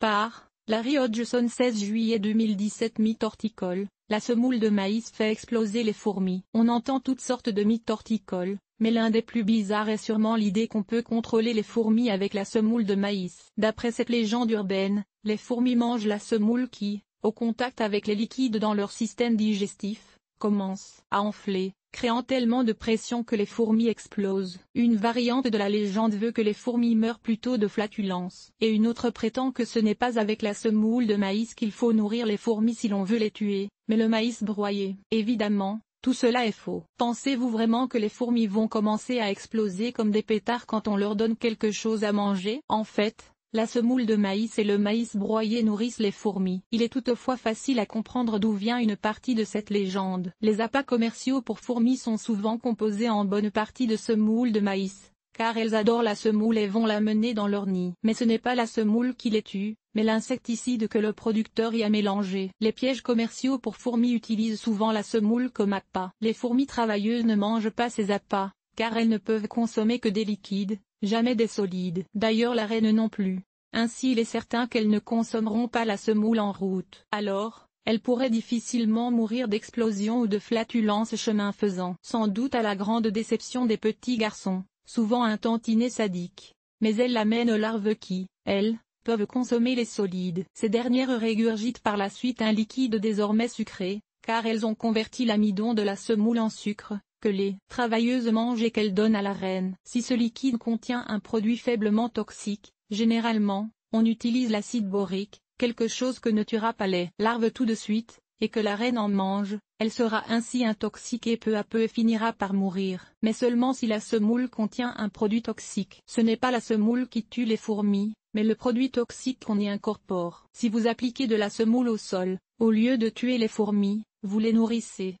Par Larry Hodgson 16 juillet 2017 Mythe horticole, la semoule de maïs fait exploser les fourmis. On entend toutes sortes de mythes horticoles, mais l'un des plus bizarres est sûrement l'idée qu'on peut contrôler les fourmis avec la semoule de maïs. D'après cette légende urbaine, les fourmis mangent la semoule qui, au contact avec les liquides dans leur système digestif, commence à enfler créant tellement de pression que les fourmis explosent. Une variante de la légende veut que les fourmis meurent plutôt de flatulence, et une autre prétend que ce n'est pas avec la semoule de maïs qu'il faut nourrir les fourmis si l'on veut les tuer, mais le maïs broyé. Évidemment, tout cela est faux. Pensez-vous vraiment que les fourmis vont commencer à exploser comme des pétards quand on leur donne quelque chose à manger En fait, la semoule de maïs et le maïs broyé nourrissent les fourmis. Il est toutefois facile à comprendre d'où vient une partie de cette légende. Les appâts commerciaux pour fourmis sont souvent composés en bonne partie de semoule de maïs, car elles adorent la semoule et vont mener dans leur nid. Mais ce n'est pas la semoule qui les tue, mais l'insecticide que le producteur y a mélangé. Les pièges commerciaux pour fourmis utilisent souvent la semoule comme appât. Les fourmis travailleuses ne mangent pas ces appâts, car elles ne peuvent consommer que des liquides, jamais des solides. D'ailleurs la reine non plus. Ainsi il est certain qu'elles ne consommeront pas la semoule en route. Alors, elles pourraient difficilement mourir d'explosion ou de flatulence chemin faisant. Sans doute à la grande déception des petits garçons, souvent un tantinet sadique. Mais elles l'amènent aux larves qui, elles, peuvent consommer les solides. Ces dernières régurgitent par la suite un liquide désormais sucré, car elles ont converti l'amidon de la semoule en sucre, que les travailleuses mangent et qu'elles donnent à la reine. Si ce liquide contient un produit faiblement toxique, généralement, on utilise l'acide borique, quelque chose que ne tuera pas les larves tout de suite, et que la reine en mange, elle sera ainsi intoxiquée peu à peu et finira par mourir. Mais seulement si la semoule contient un produit toxique. Ce n'est pas la semoule qui tue les fourmis, mais le produit toxique qu'on y incorpore. Si vous appliquez de la semoule au sol, au lieu de tuer les fourmis, vous les nourrissez.